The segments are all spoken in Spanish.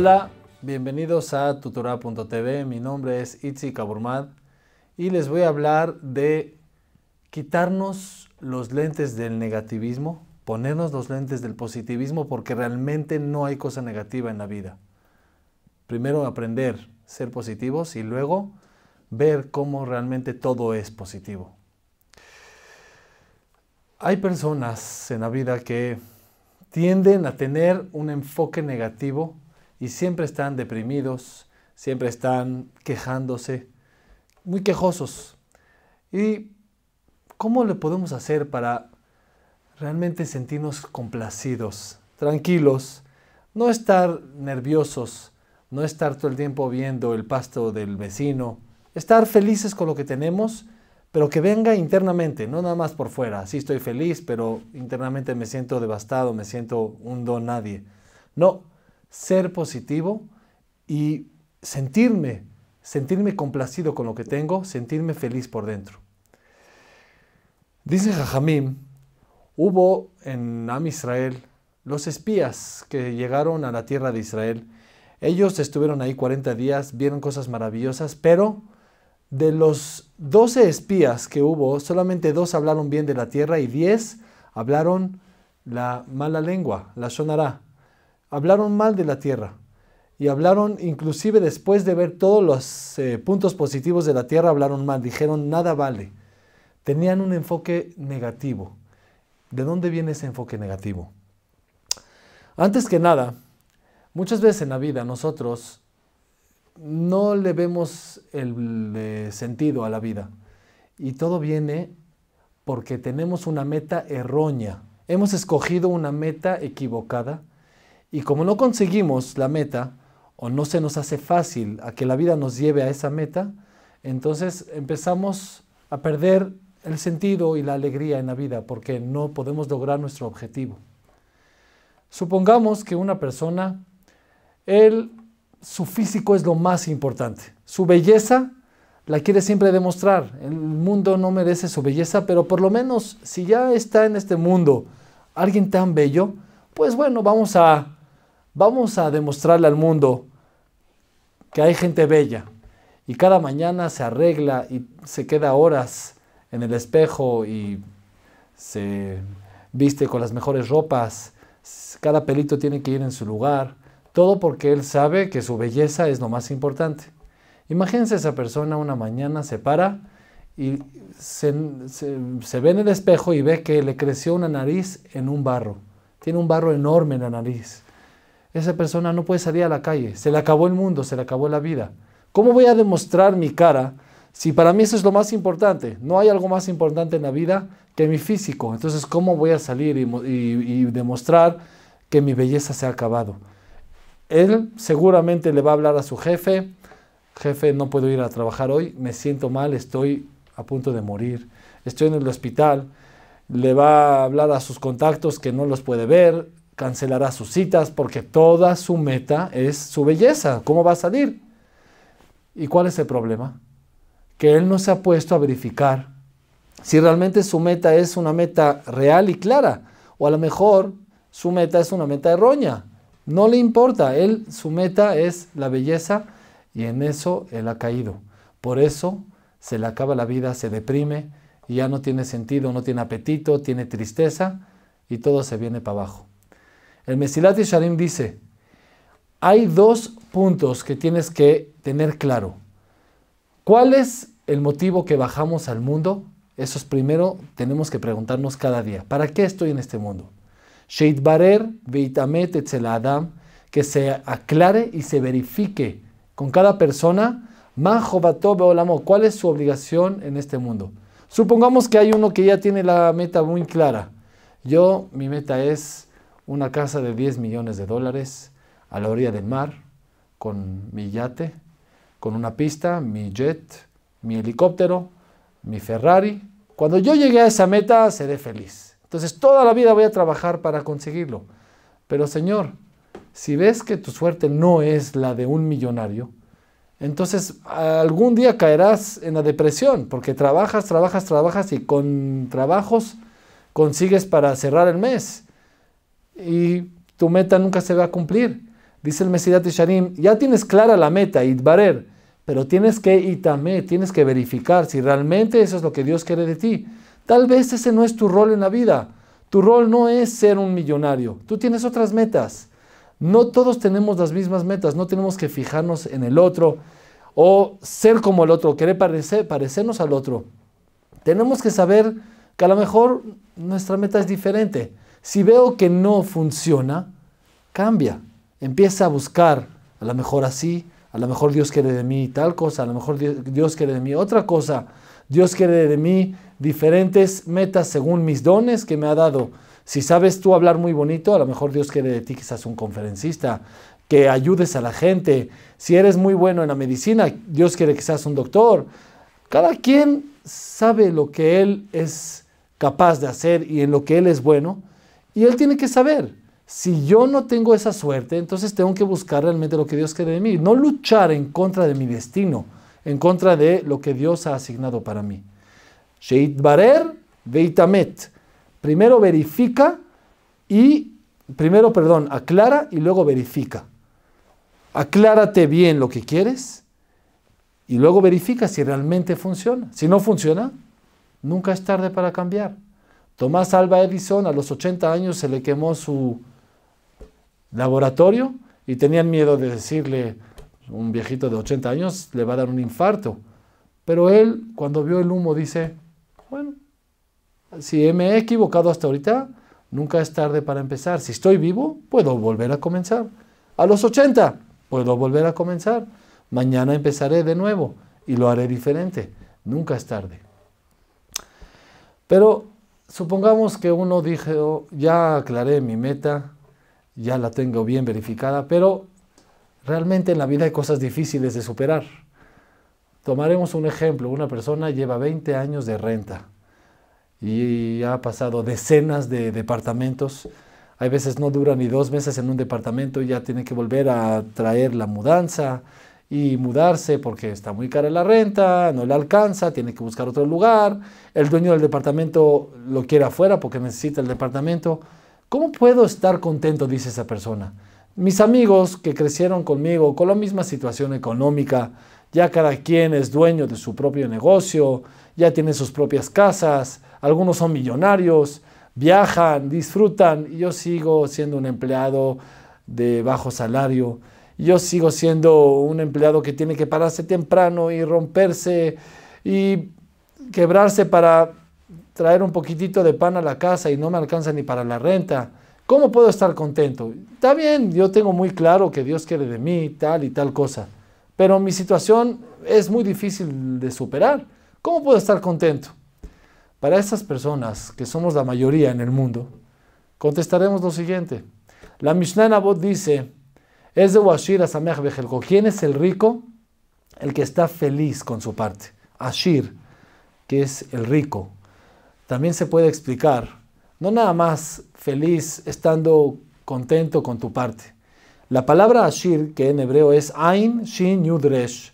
Hola, bienvenidos a tutora.tv. Mi nombre es Itzi Kaburmad y les voy a hablar de quitarnos los lentes del negativismo, ponernos los lentes del positivismo porque realmente no hay cosa negativa en la vida. Primero aprender a ser positivos y luego ver cómo realmente todo es positivo. Hay personas en la vida que tienden a tener un enfoque negativo y siempre están deprimidos, siempre están quejándose, muy quejosos. ¿Y cómo le podemos hacer para realmente sentirnos complacidos, tranquilos, no estar nerviosos, no estar todo el tiempo viendo el pasto del vecino, estar felices con lo que tenemos, pero que venga internamente, no nada más por fuera. Sí estoy feliz, pero internamente me siento devastado, me siento un don nadie. No, ser positivo y sentirme, sentirme complacido con lo que tengo, sentirme feliz por dentro. Dice Jajamim, hubo en Am Israel los espías que llegaron a la tierra de Israel. Ellos estuvieron ahí 40 días, vieron cosas maravillosas, pero de los 12 espías que hubo, solamente dos hablaron bien de la tierra y 10 hablaron la mala lengua, la sonará hablaron mal de la tierra y hablaron inclusive después de ver todos los eh, puntos positivos de la tierra, hablaron mal, dijeron nada vale. Tenían un enfoque negativo. ¿De dónde viene ese enfoque negativo? Antes que nada, muchas veces en la vida nosotros no le vemos el eh, sentido a la vida y todo viene porque tenemos una meta errónea. Hemos escogido una meta equivocada y como no conseguimos la meta, o no se nos hace fácil a que la vida nos lleve a esa meta, entonces empezamos a perder el sentido y la alegría en la vida porque no podemos lograr nuestro objetivo. Supongamos que una persona, él, su físico es lo más importante, su belleza la quiere siempre demostrar, el mundo no merece su belleza, pero por lo menos si ya está en este mundo alguien tan bello, pues bueno, vamos a Vamos a demostrarle al mundo que hay gente bella y cada mañana se arregla y se queda horas en el espejo y se viste con las mejores ropas, cada pelito tiene que ir en su lugar, todo porque él sabe que su belleza es lo más importante. Imagínense esa persona una mañana se para y se, se, ve en el espejo y ve que le creció una nariz en un barro. Tiene un barro enorme en la nariz esa persona no puede salir a la calle, se le acabó el mundo, se le acabó la vida. ¿Cómo voy a demostrar mi cara si para mí eso es lo más importante? No hay algo más importante en la vida que mi físico. Entonces, ¿cómo voy a salir y, demostrar que mi belleza se ha acabado? Él seguramente le va a hablar a su jefe, jefe, no puedo ir a trabajar hoy, me siento mal, estoy a punto de morir, estoy en el hospital, le va a hablar a sus contactos que no los puede ver, cancelará sus citas porque toda su meta es su belleza, cómo va a salir. ¿Y cuál es el problema? Que él no se ha puesto a verificar si realmente su meta es una meta real y clara, o a lo mejor su meta es una meta errónea. No le importa, él su meta es la belleza y en eso él ha caído. Por eso se le acaba la vida, se deprime, y ya no tiene sentido, no tiene apetito, tiene tristeza y todo se viene para abajo. El Mesilat Yisharim dice, hay dos puntos que tienes que tener claro. ¿Cuál es el motivo que bajamos al mundo? Eso es primero, tenemos que preguntarnos cada día, ¿para qué estoy en este mundo? Barer Veitamet, Etzel que se aclare y se verifique con cada persona, ¿cuál es su obligación en este mundo? Supongamos que hay uno que ya tiene la meta muy clara. Yo, mi meta es una casa de 10 millones de dólares a la orilla del mar, con mi yate, con una pista, mi jet, mi helicóptero, mi Ferrari. Cuando yo llegue a esa meta, seré feliz. Entonces toda la vida voy a trabajar para conseguirlo. Pero Señor, si ves que tu suerte no es la de un millonario, entonces algún día caerás en la depresión, porque trabajas, trabajas, trabajas y con trabajos consigues para cerrar el mes y tu meta nunca se va a cumplir. Dice el Mesías Sharim, ya tienes clara la meta, Itbarer, pero tienes que también tienes que verificar si realmente eso es lo que Dios quiere de ti. Tal vez ese no es tu rol en la vida. Tu rol no es ser un millonario. Tú tienes otras metas. No todos tenemos las mismas metas. No tenemos que fijarnos en el otro o ser como el otro, querer parecer, parecernos al otro. Tenemos que saber que a lo mejor nuestra meta es diferente. Si veo que no funciona, cambia. Empieza a buscar, a lo mejor así, a lo mejor Dios quiere de mí tal cosa, a lo mejor Dios quiere de mí otra cosa. Dios quiere de mí diferentes metas según mis dones que me ha dado. Si sabes tú hablar muy bonito, a lo mejor Dios quiere de ti que seas un conferencista, que ayudes a la gente. Si eres muy bueno en la medicina, Dios quiere que seas un doctor. Cada quien sabe lo que él es capaz de hacer y en lo que él es bueno y él tiene que saber, si yo no tengo esa suerte, entonces tengo que buscar realmente lo que Dios quiere de mí, no luchar en contra de mi destino, en contra de lo que Dios ha asignado para mí. Sheit Barer Veitamet. Primero verifica y, primero, perdón, aclara y luego verifica. Aclárate bien lo que quieres y luego verifica si realmente funciona. Si no funciona, nunca es tarde para cambiar. Tomás Alba Edison a los 80 años se le quemó su laboratorio y tenían miedo de decirle, un viejito de 80 años le va a dar un infarto. Pero él, cuando vio el humo, dice, bueno, si me he equivocado hasta ahorita, nunca es tarde para empezar. Si estoy vivo, puedo volver a comenzar. A los 80, puedo volver a comenzar. Mañana empezaré de nuevo y lo haré diferente. Nunca es tarde. Pero supongamos que uno dijo, ya aclaré mi meta, ya la tengo bien verificada, pero realmente en la vida hay cosas difíciles de superar. Tomaremos un ejemplo, una persona lleva 20 años de renta y ha pasado decenas de departamentos. Hay veces no dura ni dos meses en un departamento y ya tiene que volver a traer la mudanza, y mudarse porque está muy cara la renta, no le alcanza, tiene que buscar otro lugar, el dueño del departamento lo quiere afuera porque necesita el departamento. ¿Cómo puedo estar contento? dice esa persona. Mis amigos que crecieron conmigo con la misma situación económica, ya cada quien es dueño de su propio negocio, ya tiene sus propias casas, algunos son millonarios, viajan, disfrutan, y yo sigo siendo un empleado de bajo salario yo sigo siendo un empleado que tiene que pararse temprano y romperse y quebrarse para traer un poquitito de pan a la casa y no me alcanza ni para la renta. ¿Cómo puedo estar contento? Está bien, yo tengo muy claro que Dios quiere de mí tal y tal cosa, pero mi situación es muy difícil de superar. ¿Cómo puedo estar contento? Para estas personas, que somos la mayoría en el mundo, contestaremos lo siguiente. La Mishnah en dice, es de ¿Quién es el rico? El que está feliz con su parte. Ashir, que es el rico. También se puede explicar, no nada más feliz estando contento con tu parte. La palabra Ashir, que en hebreo es Ain Shin Yudresh,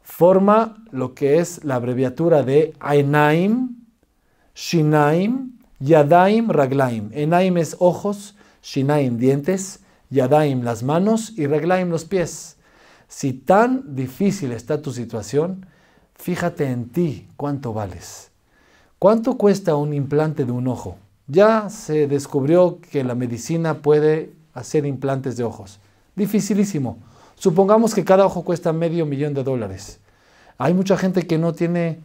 forma lo que es la abreviatura de Ainaim, Shinaim, Yadaim, Raglaim. Enaim es ojos, Shinaim dientes, Yadaim las manos y Reglaim los pies. Si tan difícil está tu situación, fíjate en ti cuánto vales. ¿Cuánto cuesta un implante de un ojo? Ya se descubrió que la medicina puede hacer implantes de ojos. Dificilísimo. Supongamos que cada ojo cuesta medio millón de dólares. Hay mucha gente que no tiene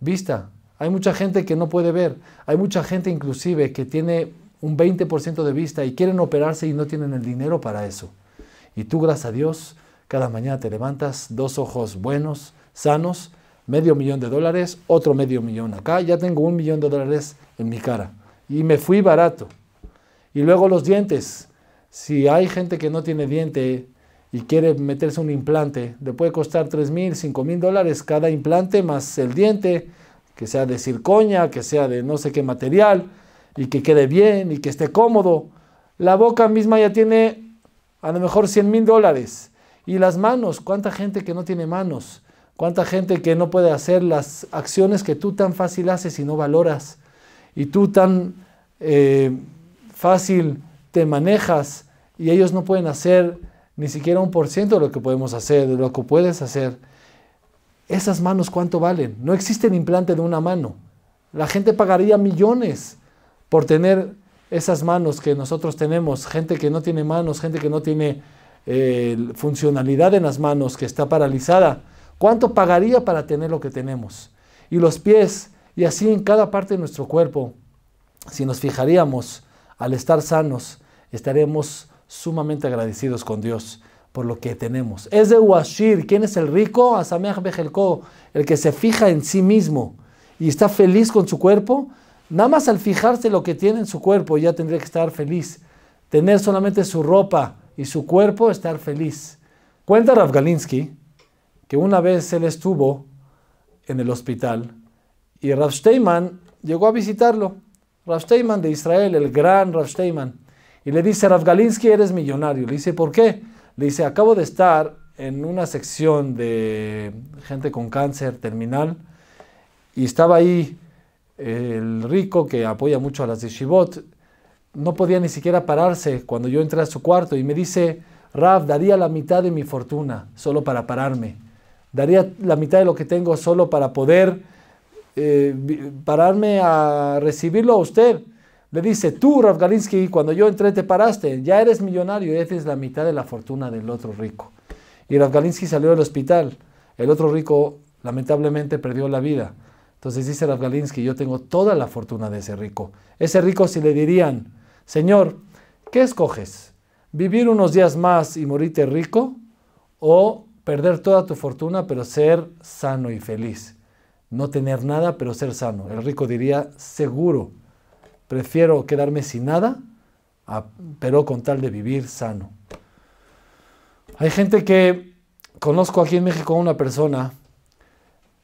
vista, hay mucha gente que no puede ver, hay mucha gente inclusive que tiene un 20% de vista y quieren operarse y no tienen el dinero para eso. Y tú, gracias a Dios, cada mañana te levantas, dos ojos buenos, sanos, medio millón de dólares, otro medio millón acá, ya tengo un millón de dólares en mi cara. Y me fui barato. Y luego los dientes. Si hay gente que no tiene diente y quiere meterse un implante, le puede costar 3 mil, 5 mil dólares cada implante más el diente, que sea de circoña, que sea de no sé qué material y que quede bien y que esté cómodo. La boca misma ya tiene a lo mejor 100 mil dólares. Y las manos, ¿cuánta gente que no tiene manos? ¿Cuánta gente que no puede hacer las acciones que tú tan fácil haces y no valoras? Y tú tan eh, fácil te manejas y ellos no pueden hacer ni siquiera un por ciento de lo que podemos hacer, de lo que puedes hacer. Esas manos, ¿cuánto valen? No existe el implante de una mano. La gente pagaría millones por tener esas manos que nosotros tenemos, gente que no tiene manos, gente que no tiene eh, funcionalidad en las manos, que está paralizada, ¿cuánto pagaría para tener lo que tenemos? Y los pies, y así en cada parte de nuestro cuerpo, si nos fijaríamos al estar sanos, estaremos sumamente agradecidos con Dios por lo que tenemos. Es de Washir, ¿quién es el rico? Asameh el que se fija en sí mismo y está feliz con su cuerpo, Nada más al fijarse lo que tiene en su cuerpo ya tendría que estar feliz. Tener solamente su ropa y su cuerpo estar feliz. Cuenta Galinsky que una vez él estuvo en el hospital y Rav llegó a visitarlo. Rav de Israel, el gran Rav Y le dice, Rav Galinsky, eres millonario. Le dice, ¿por qué? Le dice, acabo de estar en una sección de gente con cáncer terminal y estaba ahí el rico que apoya mucho a las Shibot, no podía ni siquiera pararse cuando yo entré a su cuarto y me dice, Rav, daría la mitad de mi fortuna solo para pararme. Daría la mitad de lo que tengo solo para poder eh, pararme a recibirlo a usted. Le dice, tú, Rav Galinsky, cuando yo entré te paraste, ya eres millonario, y es la mitad de la fortuna del otro rico. Y Rav Galinsky salió del hospital. El otro rico lamentablemente perdió la vida. Entonces dice Galinsky, yo tengo toda la fortuna de ese rico. Ese rico si le dirían, Señor, ¿qué escoges? ¿Vivir unos días más y morirte rico? ¿O perder toda tu fortuna pero ser sano y feliz? No tener nada pero ser sano. El rico diría, seguro, prefiero quedarme sin nada, pero con tal de vivir sano. Hay gente que conozco aquí en México a una persona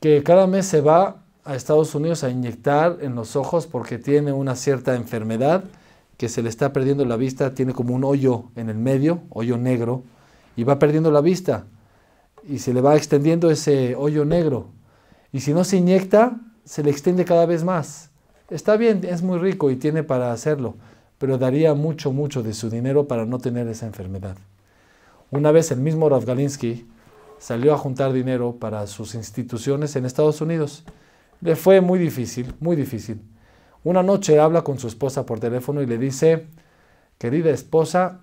que cada mes se va a Estados Unidos a inyectar en los ojos porque tiene una cierta enfermedad que se le está perdiendo la vista, tiene como un hoyo en el medio, hoyo negro, y va perdiendo la vista y se le va extendiendo ese hoyo negro. Y si no se inyecta, se le extiende cada vez más. Está bien, es muy rico y tiene para hacerlo, pero daría mucho, mucho de su dinero para no tener esa enfermedad. Una vez el mismo Ravgalinsky salió a juntar dinero para sus instituciones en Estados Unidos le fue muy difícil, muy difícil. Una noche habla con su esposa por teléfono y le dice, querida esposa,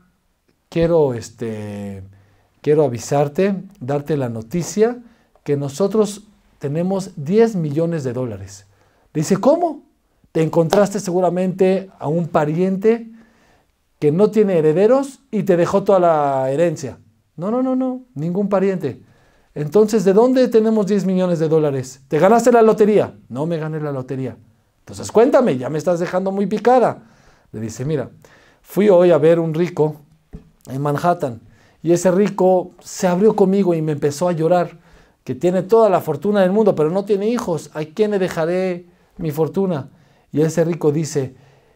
quiero, este, quiero avisarte, darte la noticia que nosotros tenemos 10 millones de dólares. dice, ¿cómo? Te encontraste seguramente a un pariente que no tiene herederos y te dejó toda la herencia. No, no, no, no, ningún pariente. Entonces, ¿de dónde tenemos 10 millones de dólares? ¿Te ganaste la lotería? No me gané la lotería. Entonces, cuéntame, ya me estás dejando muy picada. Le dice, mira, fui hoy a ver un rico en Manhattan y ese rico se abrió conmigo y me empezó a llorar, que tiene toda la fortuna del mundo, pero no tiene hijos. ¿A quién le dejaré mi fortuna? Y ese rico dice,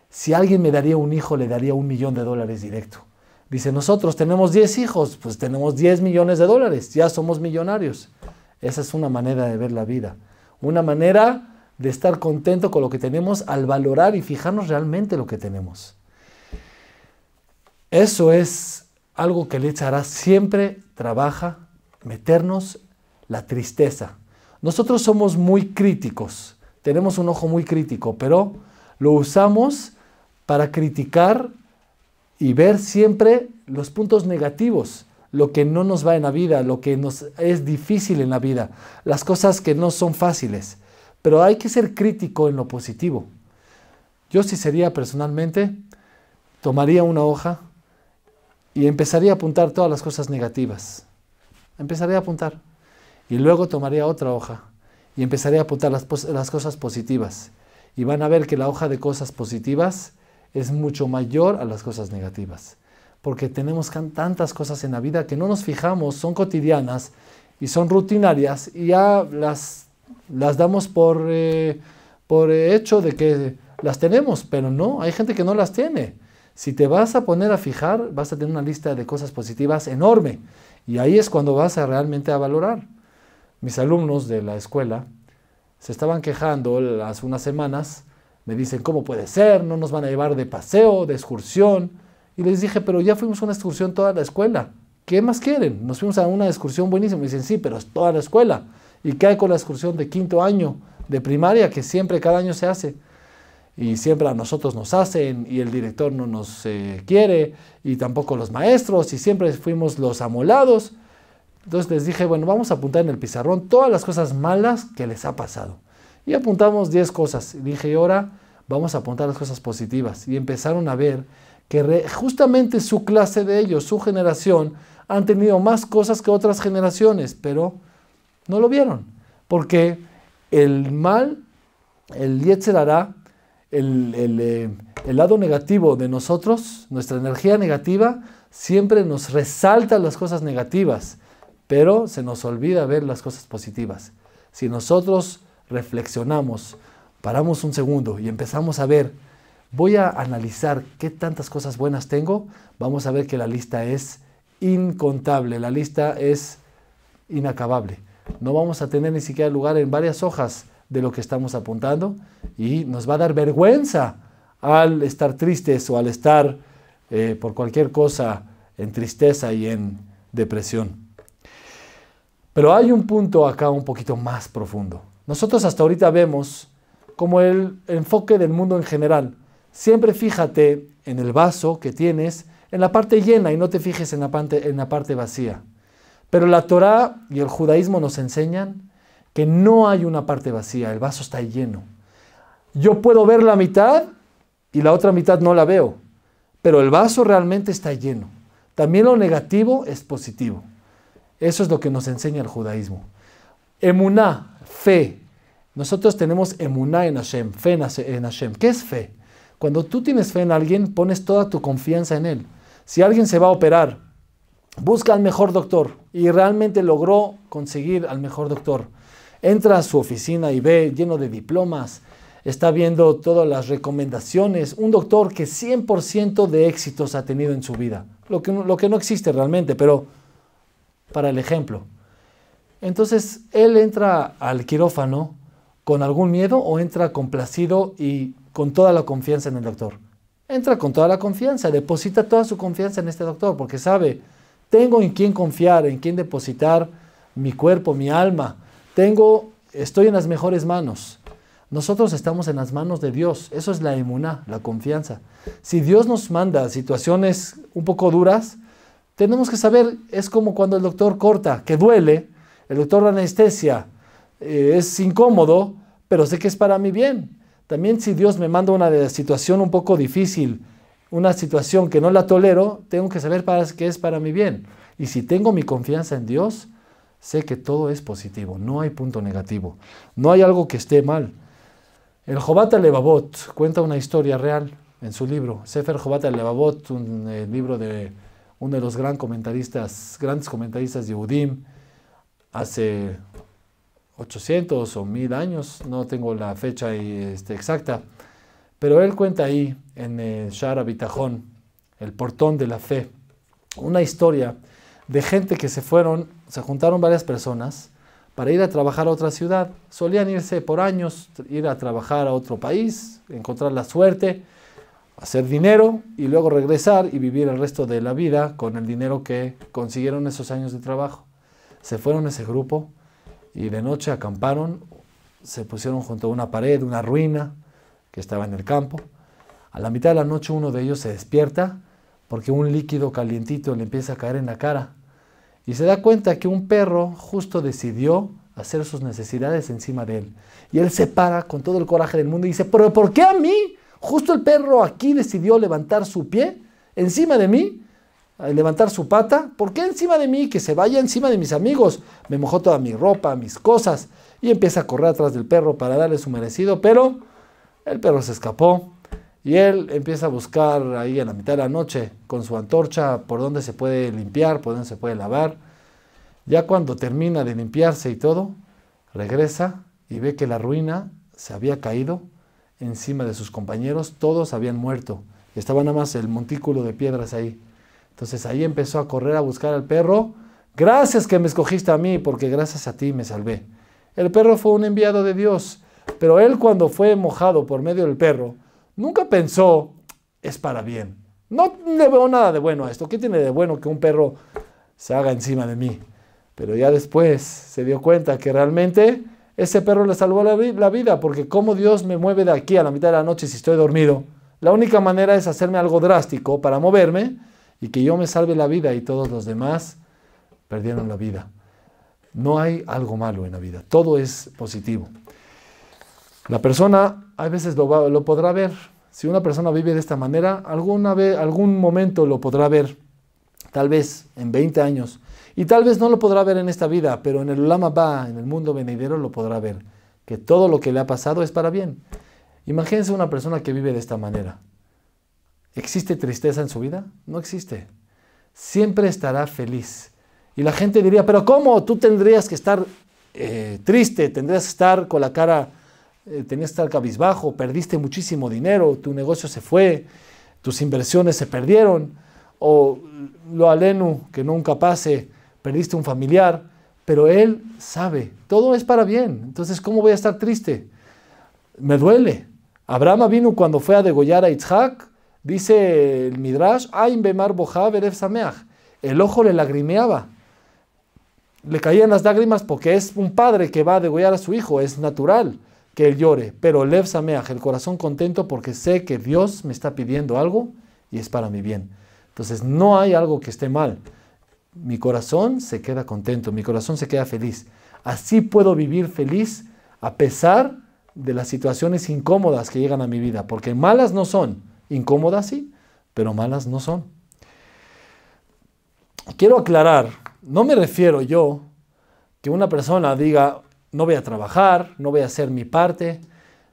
si alguien me daría un hijo, le daría un millón de dólares directo. Dice, nosotros tenemos 10 hijos, pues tenemos 10 millones de dólares, ya somos millonarios. Esa es una manera de ver la vida, una manera de estar contento con lo que tenemos al valorar y fijarnos realmente lo que tenemos. Eso es algo que le echará siempre trabaja meternos la tristeza. Nosotros somos muy críticos, tenemos un ojo muy crítico, pero lo usamos para criticar y ver siempre los puntos negativos, lo que no nos va en la vida, lo que nos es difícil en la vida, las cosas que no son fáciles. Pero hay que ser crítico en lo positivo. Yo si sería personalmente, tomaría una hoja y empezaría a apuntar todas las cosas negativas. Empezaría a apuntar. Y luego tomaría otra hoja y empezaría a apuntar las cosas positivas. Y van a ver que la hoja de cosas positivas es mucho mayor a las cosas negativas. Porque tenemos tantas cosas en la vida que no nos fijamos, son cotidianas y son rutinarias y ya las, las damos por, eh, por hecho de que las tenemos, pero no, hay gente que no las tiene. Si te vas a poner a fijar, vas a tener una lista de cosas positivas enorme. Y ahí es cuando vas a realmente a valorar. Mis alumnos de la escuela se estaban quejando las unas semanas me dicen, ¿cómo puede ser? ¿No nos van a llevar de paseo, de excursión? Y les dije, pero ya fuimos a una excursión toda la escuela. ¿Qué más quieren? Nos fuimos a una excursión buenísima. Me dicen, sí, pero es toda la escuela. ¿Y qué hay con la excursión de quinto año de primaria que siempre cada año se hace? Y siempre a nosotros nos hacen y el director no nos eh, quiere y tampoco los maestros y siempre fuimos los amolados. Entonces les dije, bueno, vamos a apuntar en el pizarrón todas las cosas malas que les ha pasado. Y apuntamos 10 cosas. Y dije, ahora vamos a apuntar las cosas positivas. Y empezaron a ver que justamente su clase de ellos, su generación, han tenido más cosas que otras generaciones, pero no lo vieron. Porque el mal, el Yetzer el, eh, el lado negativo de nosotros, nuestra energía negativa, siempre nos resalta las cosas negativas, pero se nos olvida ver las cosas positivas. Si nosotros reflexionamos, paramos un segundo y empezamos a ver, voy a analizar qué tantas cosas buenas tengo, vamos a ver que la lista es incontable, la lista es inacabable. No vamos a tener ni siquiera lugar en varias hojas de lo que estamos apuntando y nos va a dar vergüenza al estar tristes o al estar eh, por cualquier cosa en tristeza y en depresión. Pero hay un punto acá un poquito más profundo. Nosotros hasta ahorita vemos como el enfoque del mundo en general. Siempre fíjate en el vaso que tienes, en la parte llena y no te fijes en la parte, en la parte vacía. Pero la Torá y el judaísmo nos enseñan que no hay una parte vacía, el vaso está lleno. Yo puedo ver la mitad y la otra mitad no la veo, pero el vaso realmente está lleno. También lo negativo es positivo. Eso es lo que nos enseña el judaísmo. Emuná, fe, nosotros tenemos emuná en Hashem, fe en Hashem. ¿Qué es fe? Cuando tú tienes fe en alguien, pones toda tu confianza en él. Si alguien se va a operar, busca al mejor doctor y realmente logró conseguir al mejor doctor. Entra a su oficina y ve lleno de diplomas, está viendo todas las recomendaciones, un doctor que 100% de éxitos ha tenido en su vida, lo que, lo que no existe realmente, pero para el ejemplo. Entonces él entra al quirófano con algún miedo o entra complacido y con toda la confianza en el doctor? Entra con toda la confianza, deposita toda su confianza en este doctor porque sabe, tengo en quién confiar, en quién depositar mi cuerpo, mi alma, tengo, estoy en las mejores manos. Nosotros estamos en las manos de Dios, eso es la emuná, la confianza. Si Dios nos manda situaciones un poco duras, tenemos que saber, es como cuando el doctor corta, que duele, el doctor anestesia, eh, es incómodo, pero sé que es para mi bien. También si Dios me manda una situación un poco difícil, una situación que no la tolero, tengo que saber para qué es para mi bien. Y si tengo mi confianza en Dios, sé que todo es positivo, no hay punto negativo, no hay algo que esté mal. El Jobat cuenta una historia real en su libro, Sefer Jobat el levavot un eh, libro de uno de los grandes comentaristas de Udim, hace 800 o 1000 años, no tengo la fecha este, exacta, pero él cuenta ahí en el Shara el portón de la fe, una historia de gente que se fueron, se juntaron varias personas para ir a trabajar a otra ciudad. Solían irse por años, ir a trabajar a otro país, encontrar la suerte, hacer dinero y luego regresar y vivir el resto de la vida con el dinero que consiguieron esos años de trabajo. Se fueron ese grupo y de noche acamparon, se pusieron junto a una pared, una ruina que estaba en el campo. A la mitad de la noche uno de ellos se despierta porque un líquido calientito le empieza a caer en la cara y se da cuenta que un perro justo decidió hacer sus necesidades encima de él. Y él se para con todo el coraje del mundo y dice, pero ¿por qué a mí? Justo el perro aquí decidió levantar su pie encima de mí levantar su pata, ¿por qué encima de mí? Que se vaya encima de mis amigos. Me mojó toda mi ropa, mis cosas, y empieza a correr atrás del perro para darle su merecido, pero el perro se escapó y él empieza a buscar ahí en la mitad de la noche con su antorcha por dónde se puede limpiar, por dónde se puede lavar. Ya cuando termina de limpiarse y todo, regresa y ve que la ruina se había caído encima de sus compañeros, todos habían muerto. Estaba nada más el montículo de piedras ahí. Entonces ahí empezó a correr a buscar al perro. Gracias que me escogiste a mí, porque gracias a ti me salvé. El perro fue un enviado de Dios, pero él cuando fue mojado por medio del perro, nunca pensó, es para bien. No le veo nada de bueno a esto. ¿Qué tiene de bueno que un perro se haga encima de mí? Pero ya después se dio cuenta que realmente ese perro le salvó la, vida, porque como Dios me mueve de aquí a la mitad de la noche si estoy dormido, la única manera es hacerme algo drástico para moverme y que yo me salve la vida y todos los demás perdieron la vida. No hay algo malo en la vida, todo es positivo. La persona a veces lo, lo podrá ver. Si una persona vive de esta manera, alguna vez, algún momento lo podrá ver, tal vez en 20 años. Y tal vez no lo podrá ver en esta vida, pero en el Lama Ba, en el mundo venidero, lo podrá ver. Que todo lo que le ha pasado es para bien. Imagínense una persona que vive de esta manera. ¿Existe tristeza en su vida? No existe. Siempre estará feliz. Y la gente diría, pero ¿cómo? Tú tendrías que estar eh, triste, tendrías que estar con la cara, eh, tenías que estar cabizbajo, perdiste muchísimo dinero, tu negocio se fue, tus inversiones se perdieron, o lo alenu, que nunca pase, perdiste un familiar, pero él sabe, todo es para bien, entonces ¿cómo voy a estar triste? Me duele. Abraham vino cuando fue a degollar a Isaac, Dice el Midrash, Aim Bemar el ojo le lagrimeaba, le caían las lágrimas porque es un padre que va a degollar a su hijo, es natural que él llore, pero Lev el corazón contento porque sé que Dios me está pidiendo algo y es para mi bien. Entonces no hay algo que esté mal. Mi corazón se queda contento, mi corazón se queda feliz. Así puedo vivir feliz a pesar de las situaciones incómodas que llegan a mi vida, porque malas no son Incómodas sí, pero malas no son. Quiero aclarar, no me refiero yo que una persona diga, no voy a trabajar, no voy a hacer mi parte,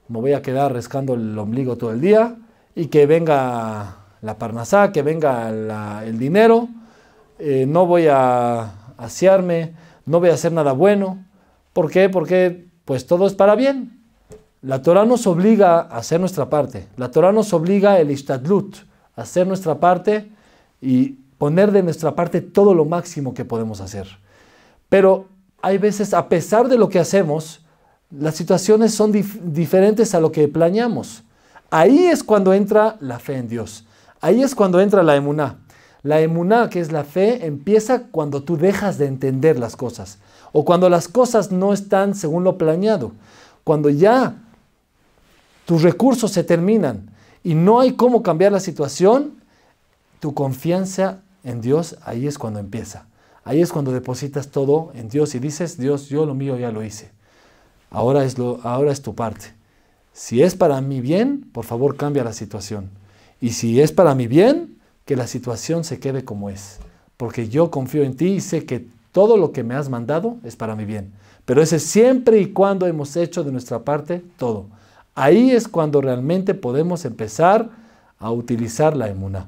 me voy a quedar rescando el ombligo todo el día y que venga la parnasá, que venga el dinero, eh, no voy a asearme, no voy a hacer nada bueno. ¿Por qué? Porque pues todo es para bien. La Torah nos obliga a hacer nuestra parte. La Torah nos obliga el istadlut, a hacer nuestra parte y poner de nuestra parte todo lo máximo que podemos hacer. Pero hay veces, a pesar de lo que hacemos, las situaciones son diferentes a lo que planeamos. Ahí es cuando entra la fe en Dios. Ahí es cuando entra la emuná. La emuná, que es la fe, empieza cuando tú dejas de entender las cosas o cuando las cosas no están según lo planeado. Cuando ya tus recursos se terminan y no hay cómo cambiar la situación, tu confianza en Dios ahí es cuando empieza. Ahí es cuando depositas todo en Dios y dices, Dios, yo lo mío ya lo hice. Ahora es, lo, ahora es tu parte. Si es para mi bien, por favor cambia la situación. Y si es para mi bien, que la situación se quede como es. Porque yo confío en ti y sé que todo lo que me has mandado es para mi bien. Pero ese siempre y cuando hemos hecho de nuestra parte todo. Ahí es cuando realmente podemos empezar a utilizar la inmuna.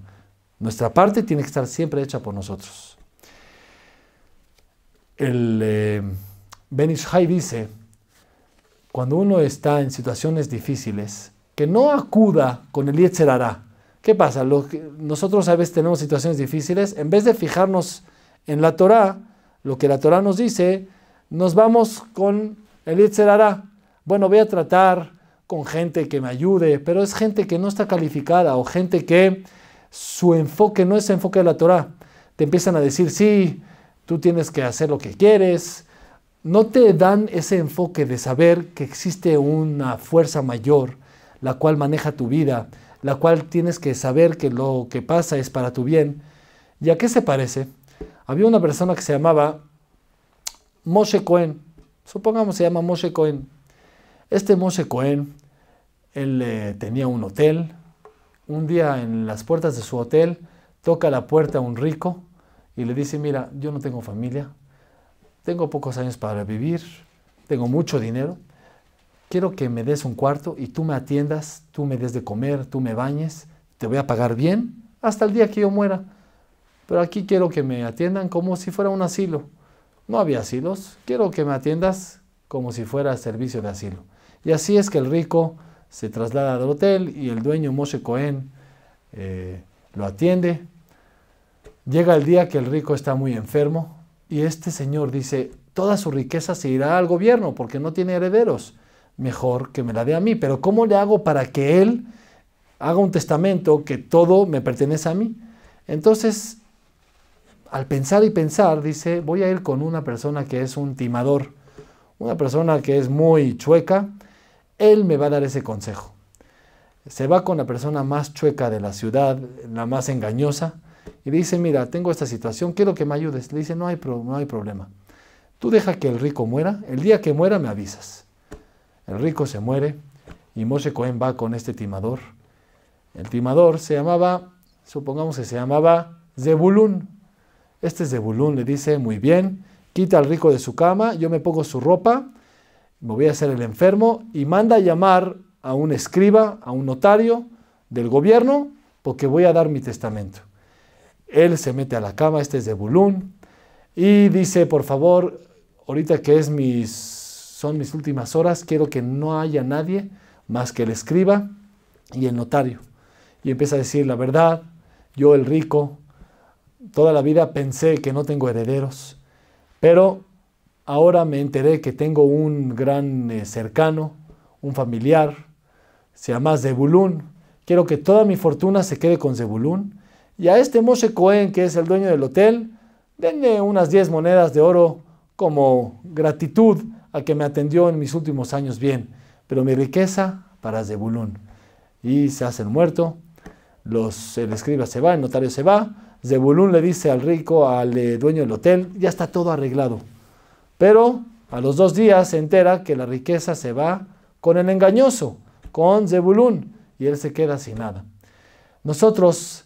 Nuestra parte tiene que estar siempre hecha por nosotros. El eh, dice, cuando uno está en situaciones difíciles, que no acuda con el Yetzerará. ¿Qué pasa? nosotros a veces tenemos situaciones difíciles, en vez de fijarnos en la Torá, lo que la Torá nos dice, nos vamos con el Yetzerará. Bueno, voy a tratar con gente que me ayude, pero es gente que no está calificada o gente que su enfoque no es el enfoque de la Torah. Te empiezan a decir, sí, tú tienes que hacer lo que quieres. No te dan ese enfoque de saber que existe una fuerza mayor, la cual maneja tu vida, la cual tienes que saber que lo que pasa es para tu bien. ¿Y a qué se parece? Había una persona que se llamaba Moshe Cohen. Supongamos se llama Moshe Cohen. Este Moshe Cohen él eh, tenía un hotel. Un día en las puertas de su hotel toca la puerta a un rico y le dice, mira, yo no tengo familia, tengo pocos años para vivir, tengo mucho dinero, quiero que me des un cuarto y tú me atiendas, tú me des de comer, tú me bañes, te voy a pagar bien hasta el día que yo muera. Pero aquí quiero que me atiendan como si fuera un asilo. No había asilos, quiero que me atiendas como si fuera servicio de asilo. Y así es que el rico se traslada al hotel y el dueño Moshe Cohen eh, lo atiende. Llega el día que el rico está muy enfermo y este señor dice, toda su riqueza se irá al gobierno porque no tiene herederos. Mejor que me la dé a mí, pero ¿cómo le hago para que él haga un testamento que todo me pertenece a mí? Entonces, al pensar y pensar, dice, voy a ir con una persona que es un timador, una persona que es muy chueca, él me va a dar ese consejo. Se va con la persona más chueca de la ciudad, la más engañosa, y le dice, mira, tengo esta situación, quiero que me ayudes. Le dice, no hay, no hay problema. Tú deja que el rico muera, el día que muera me avisas. El rico se muere y Moshe Cohen va con este timador. El timador se llamaba, supongamos que se llamaba Zebulun. Este Zebulun le dice, muy bien, quita al rico de su cama, yo me pongo su ropa me voy a hacer el enfermo y manda a llamar a un escriba, a un notario del gobierno, porque voy a dar mi testamento. Él se mete a la cama, este es de Bulún, y dice, por favor, ahorita que es mis, son mis últimas horas, quiero que no haya nadie más que el escriba y el notario. Y empieza a decir, la verdad, yo el rico, toda la vida pensé que no tengo herederos, pero Ahora me enteré que tengo un gran eh, cercano, un familiar, se llama Zebulun. Quiero que toda mi fortuna se quede con Zebulun. Y a este Moshe Cohen, que es el dueño del hotel, denle unas 10 monedas de oro como gratitud a que me atendió en mis últimos años bien. Pero mi riqueza para Zebulun. Y se hace el muerto. Los, el escriba se va, el notario se va. Zebulun le dice al rico, al eh, dueño del hotel, ya está todo arreglado. Pero a los dos días se entera que la riqueza se va con el engañoso, con Zebulún, y él se queda sin nada. Nosotros,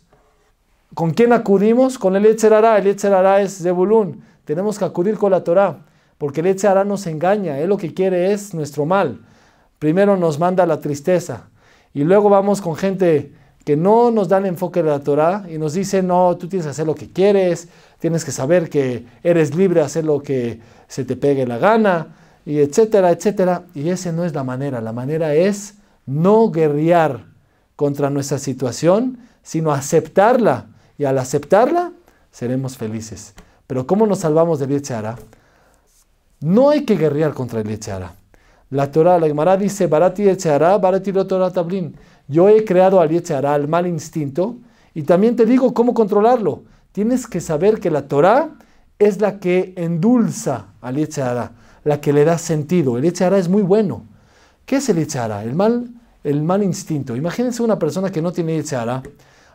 ¿con quién acudimos? Con el Yetzerará. El Yetzerará es Zebulún. Tenemos que acudir con la Torah, porque el Yetzerará nos engaña. Él lo que quiere es nuestro mal. Primero nos manda la tristeza, y luego vamos con gente que no nos da el enfoque de la Torah y nos dice, no, tú tienes que hacer lo que quieres, tienes que saber que eres libre de hacer lo que se te pegue la gana, y etcétera, etcétera. Y esa no es la manera, la manera es no guerrear contra nuestra situación, sino aceptarla. Y al aceptarla, seremos felices. Pero ¿cómo nos salvamos del liechara No hay que guerrear contra el La Torah, la Gemara dice, Barati Barati lo Torah Yo he creado al liechara al mal instinto, y también te digo cómo controlarlo. Tienes que saber que la Torah es la que endulza al echará la que le da sentido. El echará es muy bueno. ¿Qué es el echará El mal, el mal instinto. Imagínense una persona que no tiene echará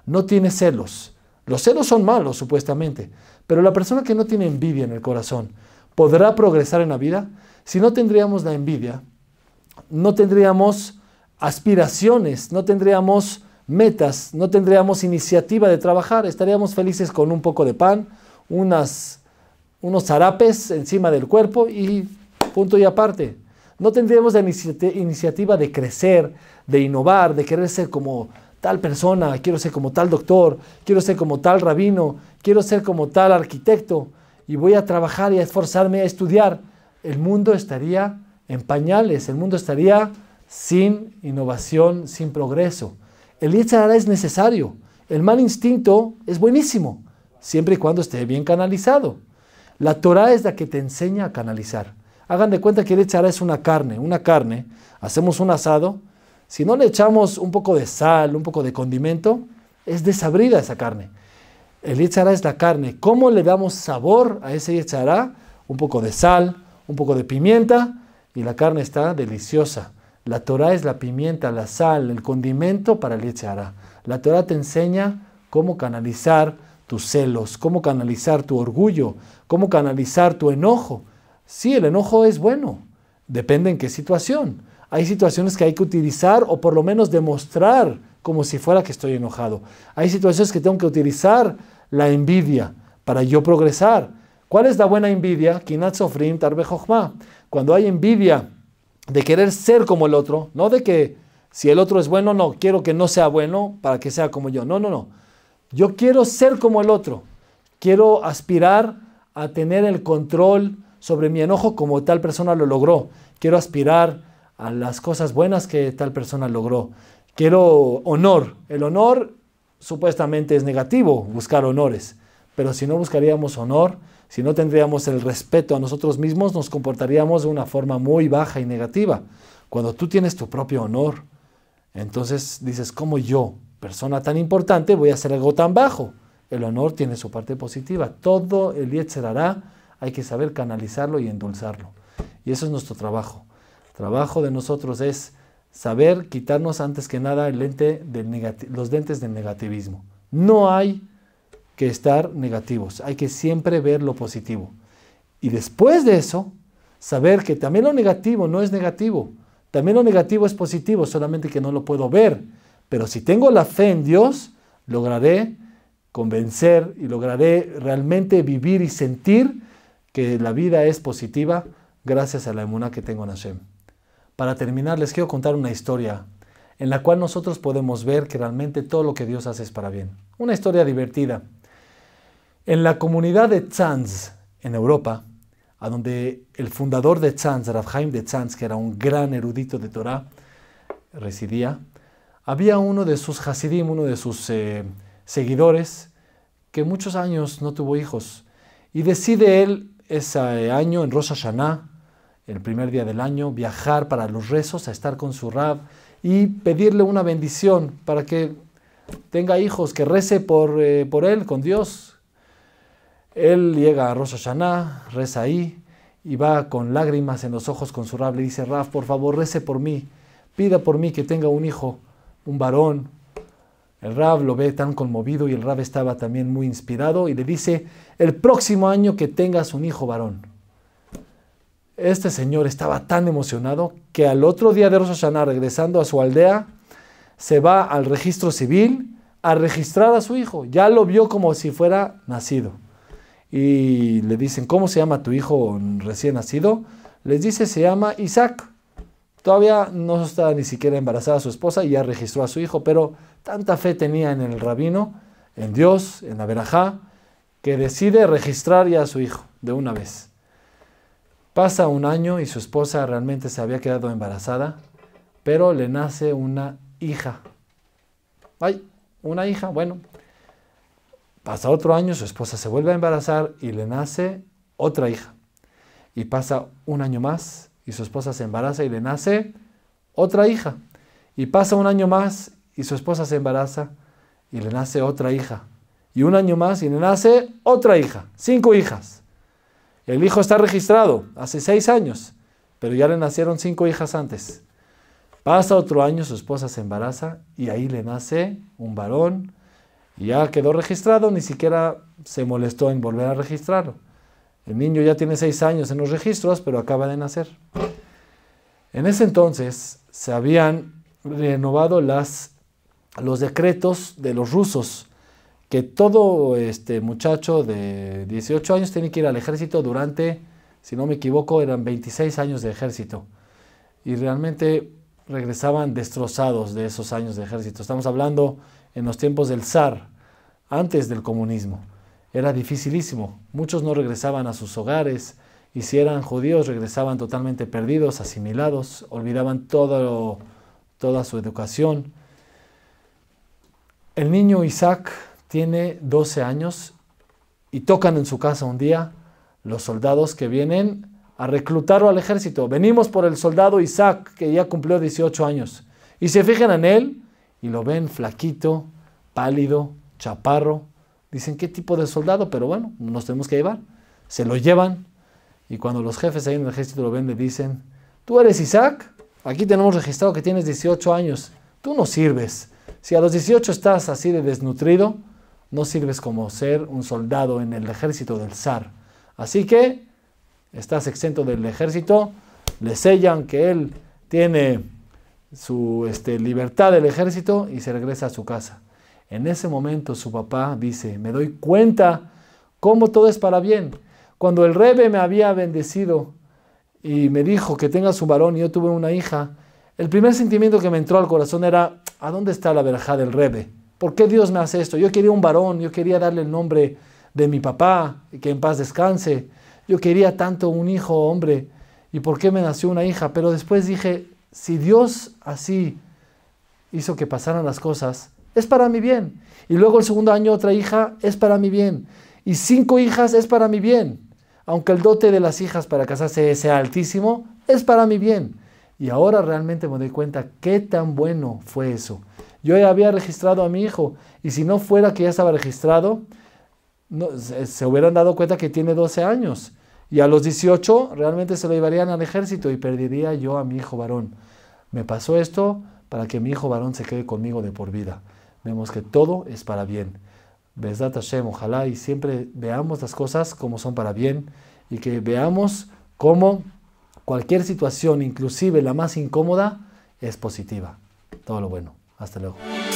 no tiene celos. Los celos son malos, supuestamente, pero la persona que no tiene envidia en el corazón, ¿podrá progresar en la vida? Si no tendríamos la envidia, no tendríamos aspiraciones, no tendríamos metas, no tendríamos iniciativa de trabajar, estaríamos felices con un poco de pan, unas unos zarapes encima del cuerpo y punto y aparte. No tendríamos la iniciativa, de crecer, de innovar, de querer ser como tal persona, quiero ser como tal doctor, quiero ser como tal rabino, quiero ser como tal arquitecto y voy a trabajar y a esforzarme a estudiar. El mundo estaría en pañales, el mundo estaría sin innovación, sin progreso. El Yitzhara es necesario, el mal instinto es buenísimo, siempre y cuando esté bien canalizado. La Torah es la que te enseña a canalizar. Hagan de cuenta que el echará es una carne, una carne, hacemos un asado, si no le echamos un poco de sal, un poco de condimento, es desabrida esa carne. El echará es la carne. ¿Cómo le damos sabor a ese echará? Un poco de sal, un poco de pimienta y la carne está deliciosa. La Torah es la pimienta, la sal, el condimento para el echará. La Torah te enseña cómo canalizar, tus celos, cómo canalizar tu orgullo, cómo canalizar tu enojo. Sí, el enojo es bueno, depende en qué situación. Hay situaciones que hay que utilizar o por lo menos demostrar como si fuera que estoy enojado. Hay situaciones que tengo que utilizar la envidia para yo progresar. ¿Cuál es la buena envidia? Cuando hay envidia de querer ser como el otro, no de que si el otro es bueno, no, quiero que no sea bueno para que sea como yo. No, no, no yo quiero ser como el otro. Quiero aspirar a tener el control sobre mi enojo como tal persona lo logró. Quiero aspirar a las cosas buenas que tal persona logró. Quiero honor. El honor supuestamente es negativo, buscar honores. Pero si no buscaríamos honor, si no tendríamos el respeto a nosotros mismos, nos comportaríamos de una forma muy baja y negativa. Cuando tú tienes tu propio honor, entonces dices, ¿cómo yo persona tan importante, voy a hacer algo tan bajo. El honor tiene su parte positiva. Todo el se hará, hay que saber canalizarlo y endulzarlo. Y eso es nuestro trabajo. trabajo de nosotros es saber quitarnos antes que nada el lente los lentes del negativismo. No hay que estar negativos, hay que siempre ver lo positivo. Y después de eso, saber que también lo negativo no es negativo, también lo negativo es positivo, solamente que no lo puedo ver. Pero si tengo la fe en Dios, lograré convencer y lograré realmente vivir y sentir que la vida es positiva gracias a la emuna que tengo en Hashem. Para terminar, les quiero contar una historia en la cual nosotros podemos ver que realmente todo lo que Dios hace es para bien. Una historia divertida. En la comunidad de Tzanz, en Europa, a donde el fundador de Tzanz, Rav de Tzanz, que era un gran erudito de Torah, residía, había uno de sus Hasidim, uno de sus eh, seguidores, que muchos años no tuvo hijos. Y decide él ese año en Rosh Hashanah, el primer día del año, viajar para los rezos, a estar con su Rab y pedirle una bendición para que tenga hijos, que rece por, eh, por él, con Dios. Él llega a Rosh Hashanah, reza ahí y va con lágrimas en los ojos con su Rab. Le dice, Rab, por favor, rece por mí, pida por mí que tenga un hijo un varón. El Rab lo ve tan conmovido y el Rab estaba también muy inspirado y le dice, el próximo año que tengas un hijo varón. Este señor estaba tan emocionado que al otro día de Rosh regresando a su aldea, se va al registro civil a registrar a su hijo. Ya lo vio como si fuera nacido. Y le dicen, ¿cómo se llama tu hijo recién nacido? Les dice, se llama Isaac. Todavía no estaba ni siquiera embarazada su esposa y ya registró a su hijo, pero tanta fe tenía en el rabino, en Dios, en la que decide registrar ya a su hijo de una vez. Pasa un año y su esposa realmente se había quedado embarazada, pero le nace una hija. Ay, una hija, bueno. Pasa otro año, su esposa se vuelve a embarazar y le nace otra hija. Y pasa un año más y su esposa se embaraza y le nace otra hija. Y pasa un año más y su esposa se embaraza y le nace otra hija. Y un año más y le nace otra hija. Cinco hijas. El hijo está registrado hace seis años, pero ya le nacieron cinco hijas antes. Pasa otro año, su esposa se embaraza y ahí le nace un varón. Y ya quedó registrado, ni siquiera se molestó en volver a registrarlo. El niño ya tiene seis años en los registros, pero acaba de nacer. En ese entonces se habían renovado los decretos de los rusos, que todo este muchacho de 18 años tiene que ir al ejército durante, si no me equivoco, eran 26 años de ejército. Y realmente regresaban destrozados de esos años de ejército. Estamos hablando en los tiempos del zar, antes del comunismo era dificilísimo. Muchos no regresaban a sus hogares y si eran judíos regresaban totalmente perdidos, asimilados, olvidaban todo, toda su educación. El niño Isaac tiene 12 años y tocan en su casa un día los soldados que vienen a reclutarlo al ejército. Venimos por el soldado Isaac, que ya cumplió 18 años. Y se fijan en él y lo ven flaquito, pálido, chaparro, Dicen, ¿qué tipo de soldado? Pero bueno, nos tenemos que llevar. Se lo llevan. Y cuando los jefes ahí en el ejército lo ven, le dicen, tú eres Isaac, aquí tenemos registrado que tienes 18 años, tú no sirves. Si a los 18 estás así de desnutrido, no sirves como ser un soldado en el ejército del zar. Así que estás exento del ejército, le sellan que él tiene su este, libertad del ejército y se regresa a su casa. En ese momento su papá dice, me doy cuenta cómo todo es para bien. Cuando el rebe me había bendecido y me dijo que tenga su varón y yo tuve una hija, el primer sentimiento que me entró al corazón era, ¿a dónde está la verja del rebe? ¿Por qué Dios me hace esto? Yo quería un varón, yo quería darle el nombre de mi papá, y que en paz descanse. Yo quería tanto un hijo hombre, ¿y por qué me nació una hija? Pero después dije, si Dios así hizo que pasaran las cosas, es para mi bien. Y luego el segundo año otra hija, es para mi bien. Y cinco hijas, es para mi bien. Aunque el dote de las hijas para casarse sea altísimo, es para mi bien. Y ahora realmente me doy cuenta qué tan bueno fue eso. Yo ya había registrado a mi hijo y si no fuera que ya estaba registrado, se, se, hubieran dado cuenta que tiene 12 años. Y a los 18 realmente se lo llevarían al ejército y perdería yo a mi hijo varón. Me pasó esto para que mi hijo varón se quede conmigo de por vida. Vemos que todo es para bien. Besdat Hashem, ojalá y siempre veamos las cosas como son para bien y que veamos cómo cualquier situación, inclusive la más incómoda, es positiva. Todo lo bueno. Hasta luego.